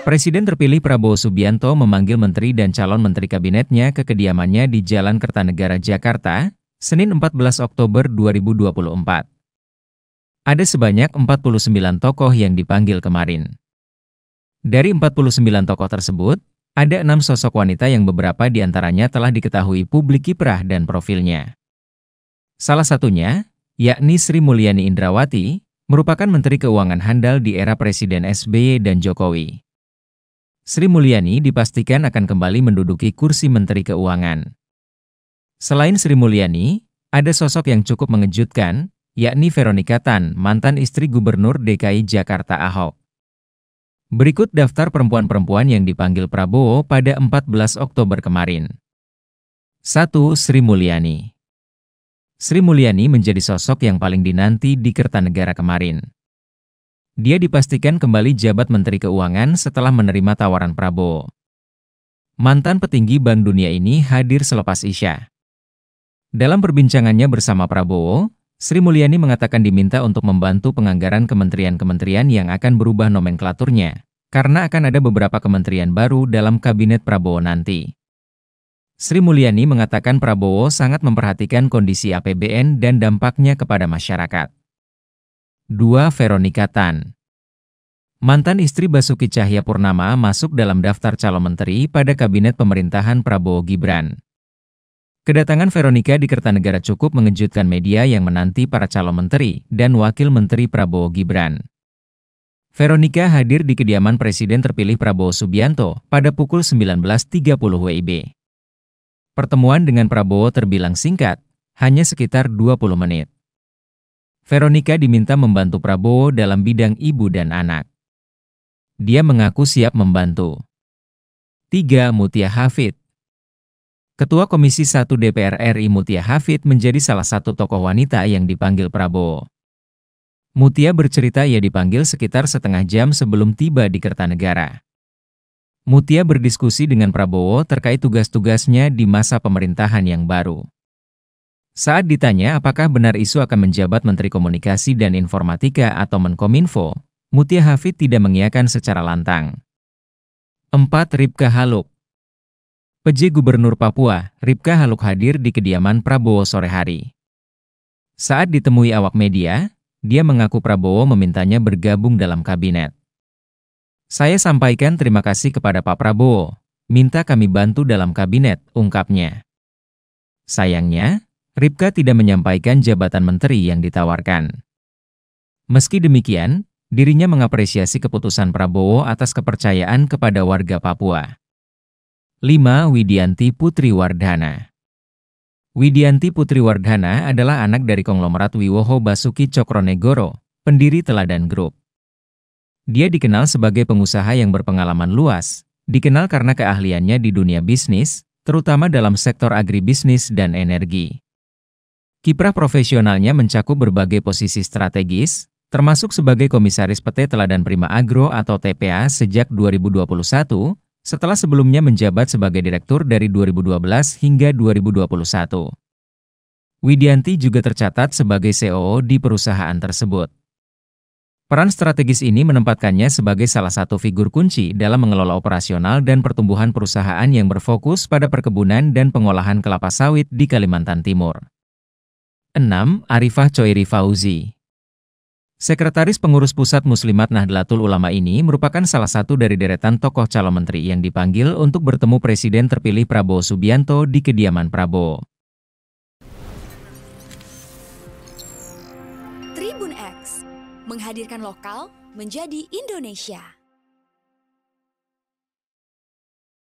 Presiden terpilih Prabowo Subianto memanggil menteri dan calon menteri kabinetnya ke kediamannya di Jalan Kertanegara, Jakarta, Senin 14 Oktober 2024. Ada sebanyak 49 tokoh yang dipanggil kemarin. Dari 49 tokoh tersebut, ada enam sosok wanita yang beberapa di antaranya telah diketahui publik kiprah dan profilnya. Salah satunya, yakni Sri Mulyani Indrawati, merupakan Menteri Keuangan handal di era Presiden SBY dan Jokowi. Sri Mulyani dipastikan akan kembali menduduki kursi Menteri Keuangan. Selain Sri Mulyani, ada sosok yang cukup mengejutkan, yakni Veronica Tan, mantan istri Gubernur DKI Jakarta Ahok. Berikut daftar perempuan-perempuan yang dipanggil Prabowo pada 14 Oktober kemarin. 1. Sri Mulyani Sri Mulyani menjadi sosok yang paling dinanti di Kertanegara kemarin. Dia dipastikan kembali jabat Menteri Keuangan setelah menerima tawaran Prabowo. Mantan petinggi Bank Dunia ini hadir selepas Isya. Dalam perbincangannya bersama Prabowo, Sri Mulyani mengatakan diminta untuk membantu penganggaran kementerian-kementerian yang akan berubah nomenklaturnya, karena akan ada beberapa kementerian baru dalam kabinet Prabowo nanti. Sri Mulyani mengatakan Prabowo sangat memperhatikan kondisi APBN dan dampaknya kepada masyarakat. 2. Veronika Tan Mantan istri Basuki Cahya Purnama masuk dalam daftar calon menteri pada Kabinet Pemerintahan Prabowo Gibran. Kedatangan Veronica di Kertanegara cukup mengejutkan media yang menanti para calon menteri dan wakil menteri Prabowo Gibran. Veronica hadir di kediaman Presiden terpilih Prabowo Subianto pada pukul 19.30 WIB. Pertemuan dengan Prabowo terbilang singkat, hanya sekitar 20 menit. Veronica diminta membantu Prabowo dalam bidang ibu dan anak. Dia mengaku siap membantu. 3. Mutia Hafid Ketua Komisi 1 DPR RI Mutia Hafid menjadi salah satu tokoh wanita yang dipanggil Prabowo. Mutia bercerita ia dipanggil sekitar setengah jam sebelum tiba di Kertanegara. Mutia berdiskusi dengan Prabowo terkait tugas-tugasnya di masa pemerintahan yang baru. Saat ditanya apakah benar Isu akan menjabat Menteri Komunikasi dan Informatika atau Menkominfo, Mutia Hafid tidak mengiakan secara lantang. 4. Ribka Haluk PJ Gubernur Papua, Ribka Haluk hadir di kediaman Prabowo sore hari. Saat ditemui awak media, dia mengaku Prabowo memintanya bergabung dalam kabinet. Saya sampaikan terima kasih kepada Pak Prabowo, minta kami bantu dalam kabinet, ungkapnya. Sayangnya, Ripka tidak menyampaikan jabatan menteri yang ditawarkan. Meski demikian, dirinya mengapresiasi keputusan Prabowo atas kepercayaan kepada warga Papua. 5. Widianti Putri Wardhana Widianti Putri Wardhana adalah anak dari konglomerat Wiwoho Basuki Cokronegoro, pendiri Teladan Group. Dia dikenal sebagai pengusaha yang berpengalaman luas, dikenal karena keahliannya di dunia bisnis, terutama dalam sektor agribisnis dan energi. Kiprah profesionalnya mencakup berbagai posisi strategis, termasuk sebagai Komisaris PT Teladan Prima Agro atau TPA sejak 2021, setelah sebelumnya menjabat sebagai Direktur dari 2012 hingga 2021. Widianti juga tercatat sebagai COO di perusahaan tersebut. Peran strategis ini menempatkannya sebagai salah satu figur kunci dalam mengelola operasional dan pertumbuhan perusahaan yang berfokus pada perkebunan dan pengolahan kelapa sawit di Kalimantan Timur. 6. Arifah Choiri Fauzi Sekretaris Pengurus Pusat Muslimat Nahdlatul Ulama ini merupakan salah satu dari deretan tokoh calon menteri yang dipanggil untuk bertemu Presiden terpilih Prabowo Subianto di kediaman Prabowo. Tribun X menghadirkan lokal menjadi Indonesia.